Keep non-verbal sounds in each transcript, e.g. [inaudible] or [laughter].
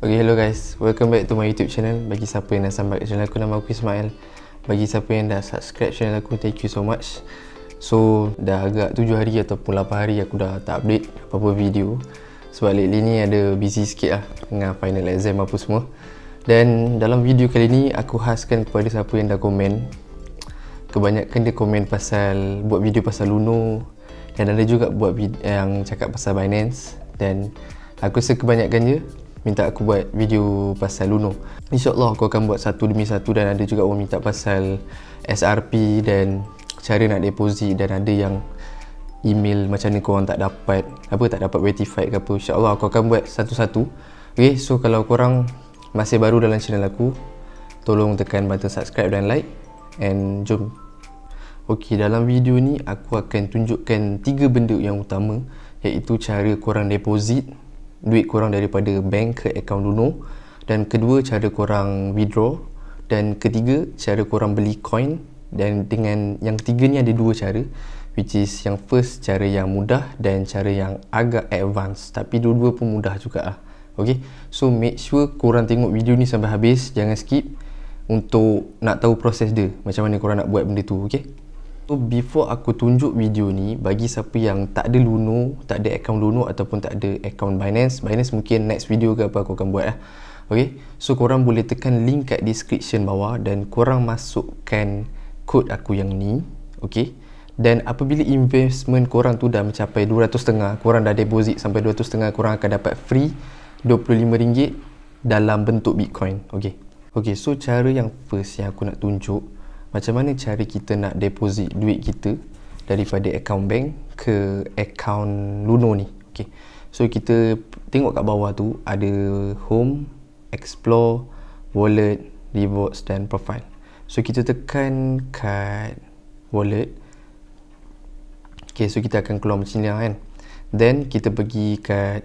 Okay, hello guys. Welcome back to my YouTube channel. Bagi siapa yang dah sambat channel aku, nama aku Ismail. Bagi siapa yang dah subscribe channel aku, thank you so much. So, dah agak 7 hari ataupun 8 hari aku dah tak update apa-apa video. Sebab lately ni ada busy sikit lah dengan final exam apa semua. Dan dalam video kali ni, aku khaskan kepada siapa yang dah komen. Kebanyakan dia komen pasal buat video pasal Luno. Dan ada juga buat yang cakap pasal Binance. Dan aku rasa kebanyakan je minta aku buat video pasal Luno InsyaAllah aku akan buat satu demi satu dan ada juga orang minta pasal SRP dan cara nak deposit dan ada yang email macam ni korang tak dapat apa tak dapat verified ke apa insyaAllah aku akan buat satu-satu ok so kalau korang masih baru dalam channel aku tolong tekan button subscribe dan like and jom ok dalam video ni aku akan tunjukkan tiga benda yang utama iaitu cara korang deposit duit korang daripada bank ke account dulu dan kedua cara korang withdraw dan ketiga cara korang beli coin dan dengan yang ketiga ni ada dua cara which is yang first cara yang mudah dan cara yang agak advance tapi dua-dua pun mudah juga lah ok so make sure korang tengok video ni sampai habis jangan skip untuk nak tahu proses dia macam mana korang nak buat benda tu ok So before aku tunjuk video ni bagi siapa yang tak ada Luno, tak ada akaun Luno ataupun tak ada akaun Binance, Binance mungkin next video ke apa aku akan buat lah. Okay, so korang boleh tekan link kat description bawah dan korang masukkan kod aku yang ni. Okay, dan apabila investment korang tu dah mencapai 200 setengah, korang dah deposit sampai 200 setengah, korang akan dapat free RM25 dalam bentuk Bitcoin. Okay. Okay, so cara yang first yang aku nak tunjuk macam mana cara kita nak deposit duit kita daripada account bank ke account Luno ni. Okay. So kita tengok kat bawah tu ada home, explore, wallet, rewards dan profile. So kita tekan kat wallet. Okay, so kita akan keluar macam ni lah kan. Then kita pergi kat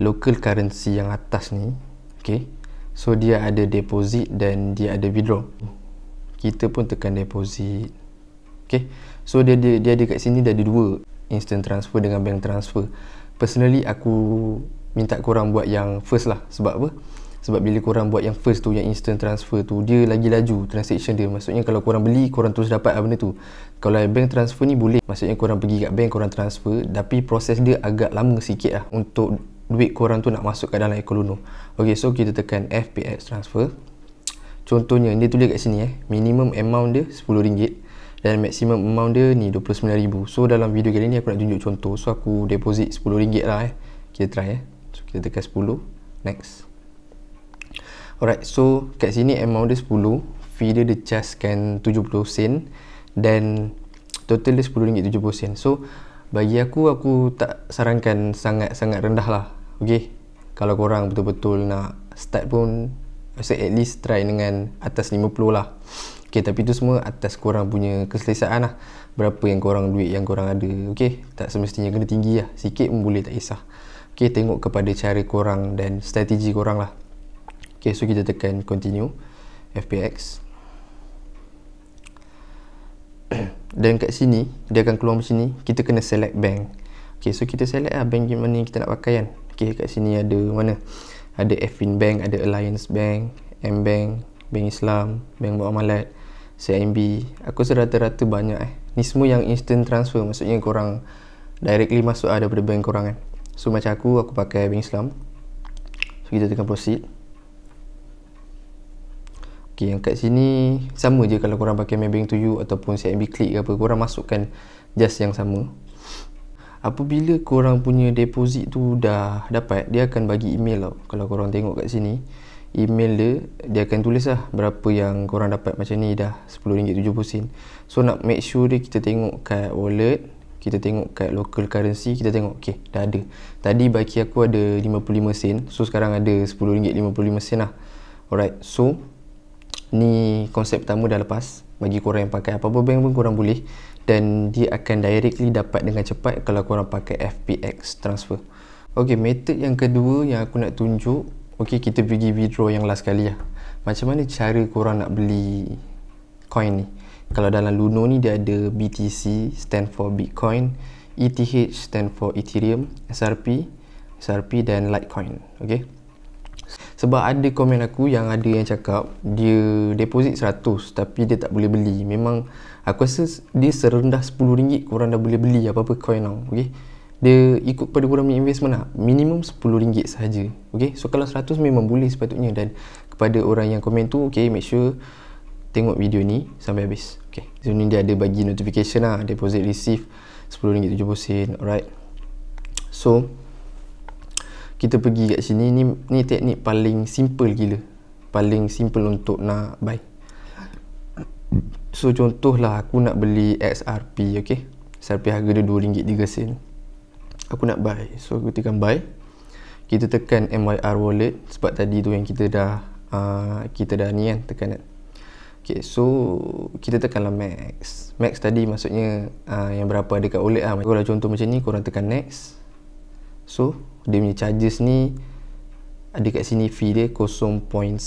local currency yang atas ni. Okay. So dia ada deposit dan dia ada withdraw kita pun tekan deposit okay so dia dia dia ada kat sini dia ada dua instant transfer dengan bank transfer personally aku minta korang buat yang first lah sebab apa sebab bila korang buat yang first tu yang instant transfer tu dia lagi laju transaction dia maksudnya kalau korang beli korang terus dapat lah benda tu kalau bank transfer ni boleh maksudnya korang pergi kat bank korang transfer tapi proses dia agak lama sikit lah untuk duit korang tu nak masuk kat dalam Econo ok so kita tekan FPX transfer Contohnya dia tulis kat sini eh Minimum amount dia RM10 Dan maximum amount dia ni RM29,000 So dalam video kali ni aku nak tunjuk contoh So aku deposit RM10 lah eh Kita try eh So kita tekan 10 Next Alright so kat sini amount dia 10 Fee dia dia charge 70 sen Dan total dia RM10.70 So bagi aku aku tak sarankan sangat-sangat rendah lah Okay Kalau korang betul-betul nak start pun So at least try dengan atas 50 lah Okay tapi tu semua atas korang punya keselesaan lah Berapa yang korang duit yang korang ada Okay tak semestinya kena tinggi lah Sikit pun boleh tak isah. Okay tengok kepada cara korang dan strategi korang lah Okay so kita tekan continue FPX [clears throat] Dan kat sini dia akan keluar macam ni Kita kena select bank Okay so kita select lah bank yang mana yang kita nak pakai kan Okay kat sini ada mana ada FIN Bank, ada Alliance Bank, M Bank, Bank Islam, Bank Muamalat, CIMB. Aku serata-rata banyak eh. Ni semua yang instant transfer maksudnya korang directly masuk ada pada bank korang kan. So macam aku, aku pakai Bank Islam. So kita tekan proceed. Okay, yang kat sini sama je kalau korang pakai Maybank to you ataupun CIMB click ke apa korang masukkan just yang sama apabila korang punya deposit tu dah dapat dia akan bagi email tau kalau korang tengok kat sini email dia dia akan tulis lah berapa yang korang dapat macam ni dah RM10.70 so nak make sure dia kita tengok kat wallet kita tengok kat local currency kita tengok ok dah ada tadi bagi aku ada 55 sen so sekarang ada RM10.55 lah alright so ni konsep pertama dah lepas bagi korang yang pakai apa-apa bank pun korang boleh dan dia akan directly dapat dengan cepat kalau korang pakai FPX transfer Okay, method yang kedua yang aku nak tunjuk Okay, kita pergi withdraw yang last kali lah Macam mana cara korang nak beli coin ni Kalau dalam Luno ni dia ada BTC stand for Bitcoin ETH stand for Ethereum SRP SRP dan Litecoin Okay sebab ada komen aku yang ada yang cakap dia deposit 100 tapi dia tak boleh beli. Memang Aku rasa dia serendah RM10 korang dah boleh beli apa-apa coin now okay? Dia ikut pada korang punya investment lah Minimum RM10 sahaja okay? So kalau RM100 memang boleh sepatutnya Dan kepada orang yang komen tu okay, Make sure tengok video ni sampai habis okay. So ni dia ada bagi notification lah Deposit receive RM10.70 Alright So Kita pergi kat sini ni, ni teknik paling simple gila Paling simple untuk nak buy So contohlah aku nak beli XRP okay. XRP harga dia 2 sen Aku nak buy So aku tekan buy Kita tekan MYR wallet Sebab tadi tu yang kita dah uh, Kita dah ni kan tekan it. Kan? Okay so Kita tekanlah max Max tadi maksudnya uh, Yang berapa ada kat wallet lah Kalau lah contoh macam ni korang tekan next So dia punya charges ni Ada kat sini fee dia 0.103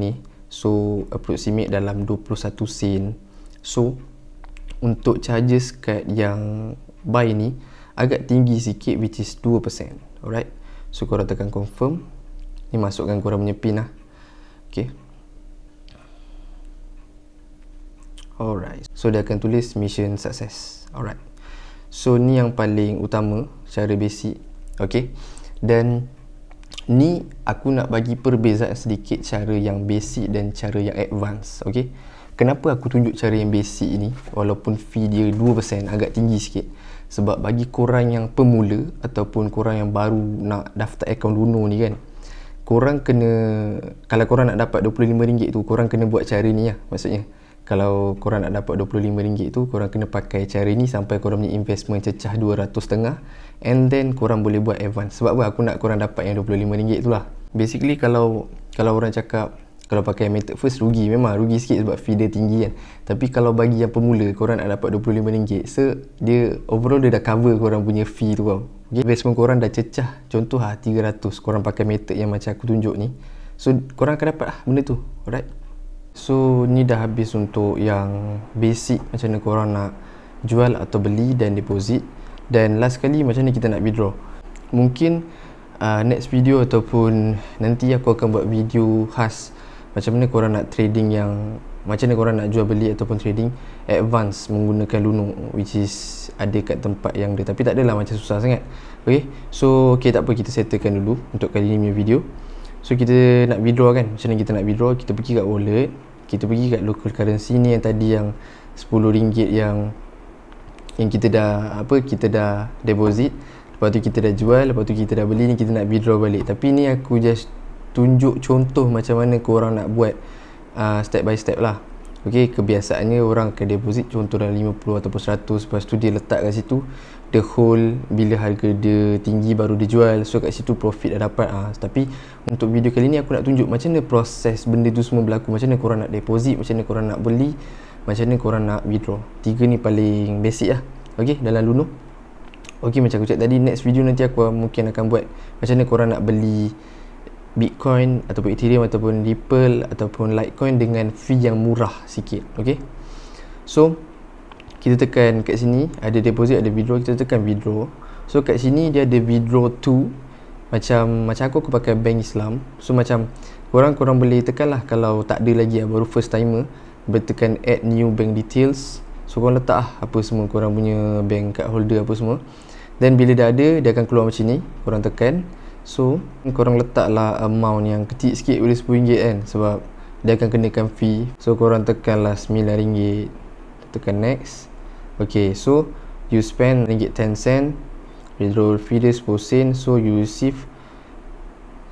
ni so approximate dalam 21 sen so untuk charges kad yang buy ni agak tinggi sikit which is 2% alright so korang tekan confirm ni masukkan korang punya pin lah ok alright so dia akan tulis mission success alright so ni yang paling utama secara basic ok dan ni aku nak bagi perbezaan sedikit cara yang basic dan cara yang advance okay? kenapa aku tunjuk cara yang basic ni walaupun fee dia 2% agak tinggi sikit sebab bagi korang yang pemula ataupun korang yang baru nak daftar akaun Luno ni kan korang kena kalau korang nak dapat RM25 tu korang kena buat cara ni lah maksudnya kalau korang nak dapat RM25 tu korang kena pakai cara ni sampai korang punya investment cecah RM200 tengah and then korang boleh buat advance sebab apa aku nak korang dapat yang RM25 tu lah basically kalau kalau orang cakap kalau pakai method first rugi memang rugi sikit sebab fee dia tinggi kan tapi kalau bagi yang pemula korang nak dapat RM25 so dia overall dia dah cover korang punya fee tu tau okay, investment korang dah cecah contoh lah RM300 korang pakai method yang macam aku tunjuk ni so korang akan dapat lah benda tu alright So ni dah habis untuk yang basic macam mana korang nak jual atau beli dan deposit Dan last kali macam ni kita nak withdraw Mungkin uh, next video ataupun nanti aku akan buat video khas Macam mana korang nak trading yang macam mana korang nak jual beli ataupun trading Advance menggunakan Luno which is ada kat tempat yang dia Tapi tak adalah macam susah sangat Okay so okay takpe kita settlekan dulu untuk kali ni punya video So kita nak withdraw kan Macam mana kita nak withdraw Kita pergi kat wallet Kita pergi kat local currency ni Yang tadi yang RM10 yang Yang kita dah Apa Kita dah deposit Lepas tu kita dah jual Lepas tu kita dah beli ni Kita nak withdraw balik Tapi ni aku just Tunjuk contoh Macam mana korang nak buat uh, Step by step lah Okey, kebiasaannya orang akan deposit contoh dalam 50 ataupun 100 lepas tu dia letak kat situ the whole bila harga dia tinggi baru dia jual. So kat situ profit dah dapat Ha. Tapi untuk video kali ni aku nak tunjuk macam mana proses benda tu semua berlaku. Macam mana korang nak deposit, macam mana korang nak beli, macam mana korang nak withdraw. Tiga ni paling basic lah. Okey, dalam Luno. Okey, macam aku cakap tadi next video nanti aku mungkin akan buat macam mana korang nak beli Bitcoin ataupun Ethereum ataupun Ripple ataupun Litecoin dengan fee yang murah sikit ok so kita tekan kat sini ada deposit ada withdraw kita tekan withdraw so kat sini dia ada withdraw 2 macam macam aku aku pakai bank Islam so macam korang korang boleh tekan lah kalau tak ada lagi lah, baru first timer bertekan add new bank details so korang letak lah apa semua korang punya bank card holder apa semua then bila dah ada dia akan keluar macam ni korang tekan So korang letaklah amount yang kecil sikit boleh RM10 kan sebab dia akan kenakan fee. So korang lah RM9. Tekan next. Okay so you spend RM10 withdraw fee dia RM10 so you receive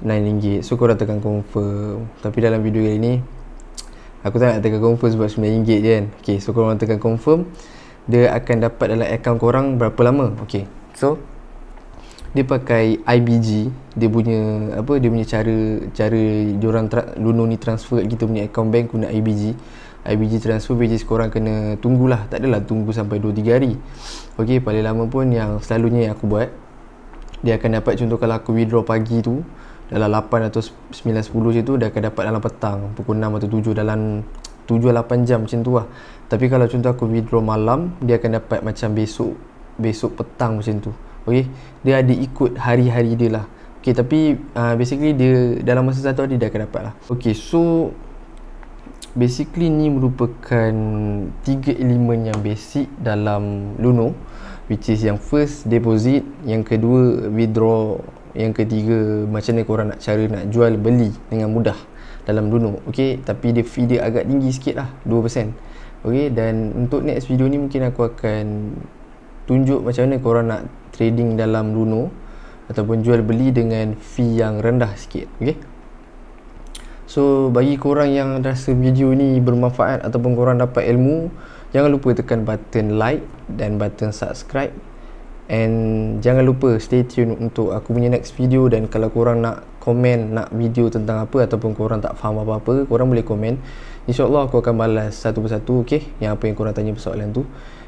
RM9. So korang tekan confirm. Tapi dalam video kali ni aku tak nak tekan confirm sebab RM9 je kan. Okay so korang tekan confirm dia akan dapat dalam account korang berapa lama. Okay so dia pakai IBG dia punya apa dia punya cara cara dia orang tra- ni transfer kat kita punya account bank guna IBG IBG transfer which is kena tunggulah tak adalah tunggu sampai 2 3 hari okey paling lama pun yang selalunya yang aku buat dia akan dapat contoh kalau aku withdraw pagi tu dalam 8 atau 9 10 je tu dia akan dapat dalam petang pukul 6 atau 7 dalam 7 8 jam macam tu lah tapi kalau contoh aku withdraw malam dia akan dapat macam besok besok petang macam tu Okay Dia ada ikut hari-hari dia lah Okay tapi uh, Basically dia Dalam masa satu hari dia akan dapat lah Okay so Basically ni merupakan Tiga elemen yang basic Dalam Luno Which is yang first Deposit Yang kedua Withdraw Yang ketiga Macam mana korang nak cara Nak jual beli Dengan mudah Dalam Luno Okay Tapi dia fee dia agak tinggi sikit lah 2% Okay Dan untuk next video ni Mungkin aku akan tunjuk macam mana korang nak trading dalam Luno ataupun jual beli dengan fee yang rendah sikit okey so bagi korang yang rasa video ni bermanfaat ataupun korang dapat ilmu jangan lupa tekan button like dan button subscribe and jangan lupa stay tune untuk aku punya next video dan kalau korang nak komen nak video tentang apa ataupun korang tak faham apa-apa korang boleh komen insyaallah aku akan balas satu persatu okey yang apa yang korang tanya persoalan tu